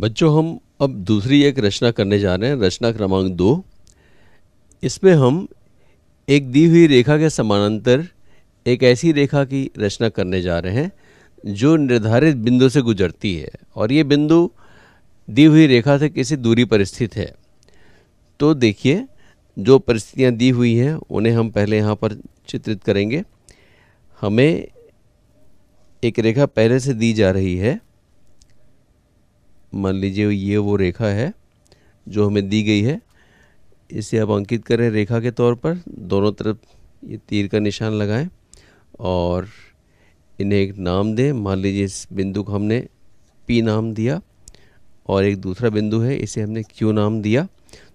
बच्चों हम अब दूसरी एक रचना करने जा रहे हैं रचना क्रमांक दो इसमें हम एक दी हुई रेखा के समानांतर एक ऐसी रेखा की रचना करने जा रहे हैं जो निर्धारित बिंदु से गुजरती है और ये बिंदु दी हुई रेखा से किसी दूरी पर स्थित है तो देखिए जो परिस्थितियाँ दी हुई हैं उन्हें हम पहले यहाँ पर चित्रित करेंगे हमें एक रेखा पहले से दी जा रही है मान लीजिए ये वो रेखा है जो हमें दी गई है इसे आप अंकित करें रेखा के तौर पर दोनों तरफ ये तीर का निशान लगाएं और इन्हें एक नाम दें मान लीजिए इस बिंदु को हमने पी नाम दिया और एक दूसरा बिंदु है इसे हमने क्यू नाम दिया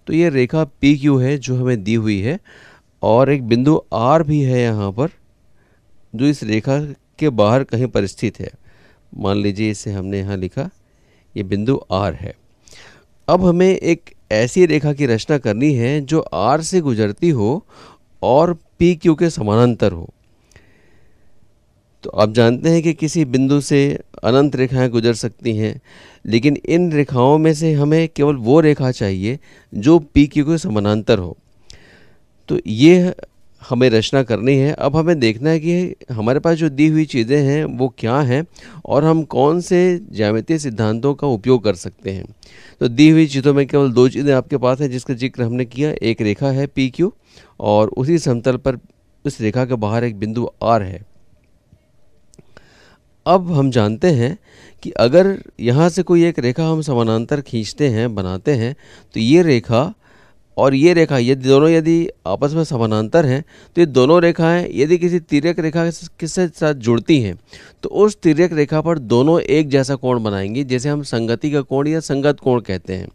तो ये रेखा पी क्यू है जो हमें दी हुई है और एक बिंदु आर भी है यहाँ पर जो इस रेखा के बाहर कहीं पर स्थित है मान लीजिए इसे हमने यहाँ लिखा ये बिंदु आर है अब हमें एक ऐसी रेखा की रचना करनी है जो आर से गुजरती हो और पी क्यू के समानांतर हो तो आप जानते हैं कि किसी बिंदु से अनंत रेखाएं गुजर सकती हैं लेकिन इन रेखाओं में से हमें केवल वो रेखा चाहिए जो पी क्यू के समानांतर हो तो ये हमें रचना करनी है अब हमें देखना है कि हमारे पास जो दी हुई चीज़ें हैं वो क्या हैं और हम कौन से ज्यामितीय सिद्धांतों का उपयोग कर सकते हैं तो दी हुई चीज़ों में केवल दो चीज़ें आपके पास हैं जिसका जिक्र हमने किया एक रेखा है पी क्यू और उसी समतल पर उस रेखा के बाहर एक बिंदु आर है अब हम जानते हैं कि अगर यहाँ से कोई एक रेखा हम समानांतर खींचते हैं बनाते हैं तो ये रेखा और ये रेखा ये दोनों यदि आपस में समानांतर हैं तो ये दोनों रेखाएं यदि किसी तिरक रेखा किससे साथ जुड़ती हैं तो उस तिरक रेखा पर दोनों एक जैसा कोण बनाएंगी जैसे हम संगति का कोण या संगत कोण कहते हैं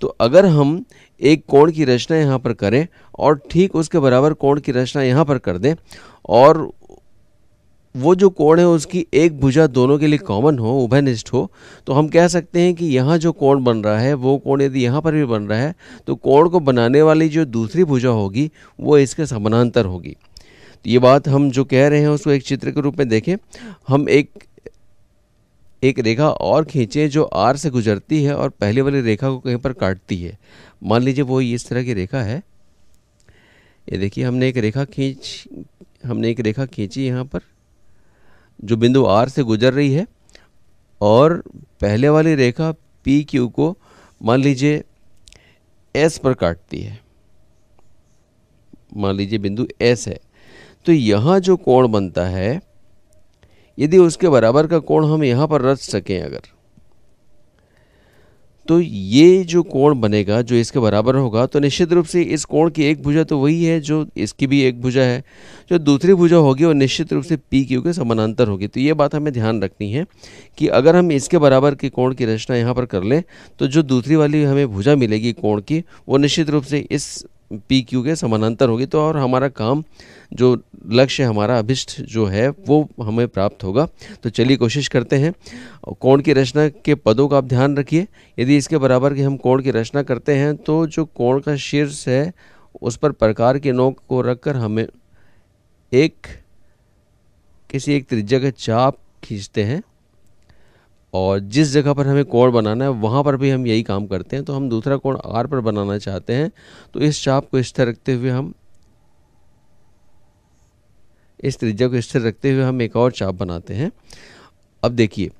तो अगर हम एक कोण की रचना यहाँ पर करें और ठीक उसके बराबर कोण की रचना यहाँ पर कर दें और वो जो कोण है उसकी एक भुजा दोनों के लिए कॉमन हो उभयनिष्ठ हो तो हम कह सकते हैं कि यहाँ जो कोण बन रहा है वो कोण यदि यहाँ पर भी बन रहा है तो कोण को बनाने वाली जो दूसरी भुजा होगी वो इसके समानांतर होगी तो ये बात हम जो कह रहे हैं उसको एक चित्र के रूप में देखें हम एक एक रेखा और खींचें जो आर से गुजरती है और पहले वाली रेखा को कहीं पर काटती है मान लीजिए वो इस तरह की रेखा है ये देखिए हमने एक रेखा खींच हमने एक रेखा खींची यहाँ पर जो बिंदु आर से गुजर रही है और पहले वाली रेखा पी क्यू को मान लीजिए एस पर काटती है मान लीजिए बिंदु एस है तो यहाँ जो कोण बनता है यदि उसके बराबर का कोण हम यहाँ पर रच सकें अगर तो ये जो कोण बनेगा जो इसके बराबर होगा तो निश्चित रूप से इस कोण की एक भुजा तो वही है जो इसकी भी एक भुजा है जो दूसरी भुजा होगी वो निश्चित रूप से पी क्यू के समानांतर होगी तो ये बात हमें ध्यान रखनी है कि अगर हम इसके बराबर के कोण की रचना यहाँ पर कर लें तो जो दूसरी वाली हमें भुजा मिलेगी कोण की वो निश्चित रूप से इस पी क्यू के समानांतर होगी तो और हमारा काम जो लक्ष्य हमारा अभिष्ट जो है वो हमें प्राप्त होगा तो चलिए कोशिश करते हैं कोण की रचना के पदों का आप ध्यान रखिए यदि इसके बराबर की हम कोण की रचना करते हैं तो जो कोण का शीर्ष है उस पर प्रकार के नोक को रखकर हमें एक किसी एक त्रिज्या का चाप खींचते हैं और जिस जगह पर हमें कोण बनाना है वहाँ पर भी हम यही काम करते हैं तो हम दूसरा कोण आर पर बनाना चाहते हैं तो इस चाप को स्थिर रखते हुए हम इस त्रिज्या को स्थिर रखते हुए हम एक और चाप बनाते हैं अब देखिए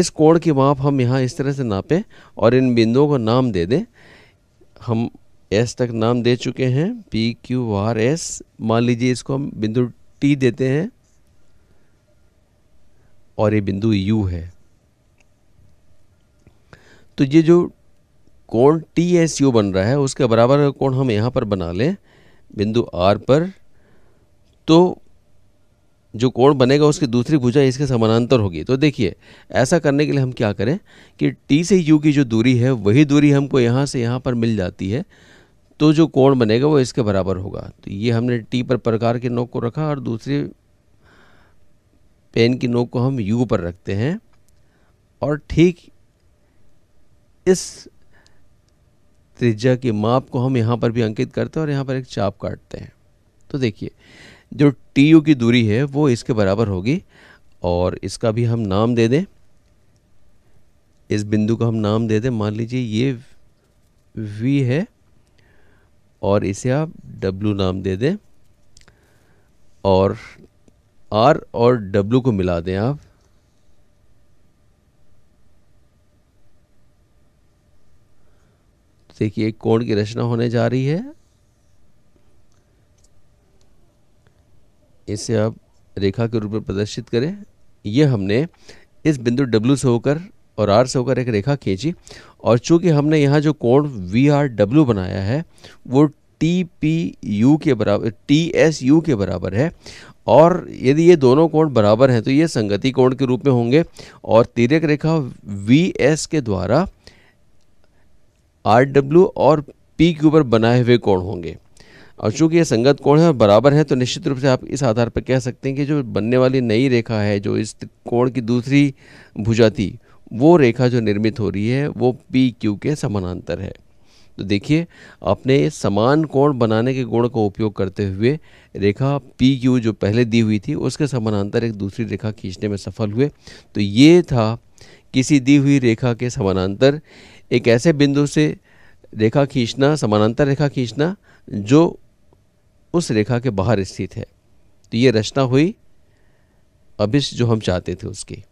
इस कोण की माप हम यहाँ इस तरह से नापें और इन बिंदुओं को नाम दे दें हम एस तक नाम दे चुके हैं पी क्यू आर एस मान लीजिए इसको हम बिंदु टी देते हैं और ये बिंदु यू है तो ये जो कोण टी एस यू बन रहा है उसके बराबर कोण हम यहाँ पर बना लें बिंदु आर पर तो जो कोण बनेगा उसकी दूसरी भुजा इसके समानांतर होगी तो देखिए ऐसा करने के लिए हम क्या करें कि टी से यू की जो दूरी है वही दूरी हमको यहाँ से यहाँ पर मिल जाती है तो जो कोण बनेगा वो इसके बराबर होगा तो ये हमने टी पर प्रकार के नोक को रखा और दूसरे पेन की नोक को हम यू पर रखते हैं और ठीक इस त्रिज्या की माप को हम यहाँ पर भी अंकित करते हैं और यहाँ पर एक चाप काटते हैं तो देखिए जो टी यू की दूरी है वो इसके बराबर होगी और इसका भी हम नाम दे दें इस बिंदु को हम नाम दे दें मान लीजिए ये वी है और इसे आप डब्लू नाम दे दें और आर और डब्लू को मिला दें आप देखिए एक कोण की रचना होने जा रही है इसे आप रेखा के रूप में प्रदर्शित करें यह हमने इस बिंदु W से होकर और R से होकर एक रेखा खींची और चूंकि हमने यहाँ जो कोण वी आर डब्ल्यू बनाया है वो टी पी यू के बराबर टी एस यू के बराबर है और यदि ये दोनों कोण बराबर हैं तो ये संगति कोण के रूप में होंगे और तिरक रेखा वी एस के द्वारा आर डब्ल्यू और पी के ऊपर बनाए हुए कोण होंगे और चूंकि ये संगत कोण है और बराबर है तो निश्चित रूप से आप इस आधार पर कह सकते हैं कि जो बनने वाली नई रेखा है जो इस कोण की दूसरी भुजा थी वो रेखा जो निर्मित हो रही है वो पी क्यू के समानांतर है तो देखिए अपने समान कोण बनाने के गुण का उपयोग करते हुए रेखा पी क्यू जो पहले दी हुई थी उसके समानांतर एक दूसरी रेखा खींचने में सफल हुए तो ये था किसी दी हुई रेखा के समानांतर एक ऐसे बिंदु से रेखा खींचना समानांतर रेखा खींचना जो उस रेखा के बाहर स्थित है तो ये रचना हुई अभिष्ट जो हम चाहते थे उसकी